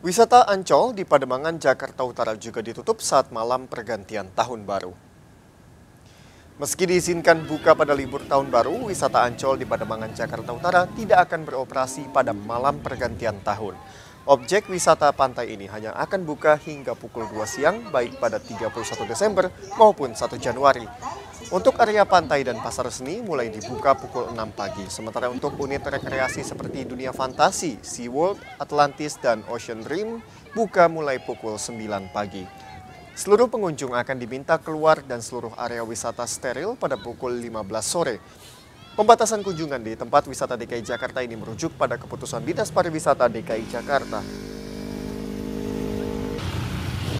Wisata Ancol di Pademangan, Jakarta Utara juga ditutup saat malam pergantian tahun baru. Meski diizinkan buka pada libur tahun baru, wisata Ancol di Pademangan, Jakarta Utara tidak akan beroperasi pada malam pergantian tahun. Objek wisata pantai ini hanya akan buka hingga pukul 2 siang baik pada 31 Desember maupun 1 Januari. Untuk area pantai dan pasar seni mulai dibuka pukul 6 pagi, sementara untuk unit rekreasi seperti dunia fantasi, SeaWorld, Atlantis, dan Ocean Dream buka mulai pukul 9 pagi. Seluruh pengunjung akan diminta keluar dan seluruh area wisata steril pada pukul 15 sore. Pembatasan kunjungan di tempat wisata DKI Jakarta ini merujuk pada keputusan Dinas Pariwisata DKI Jakarta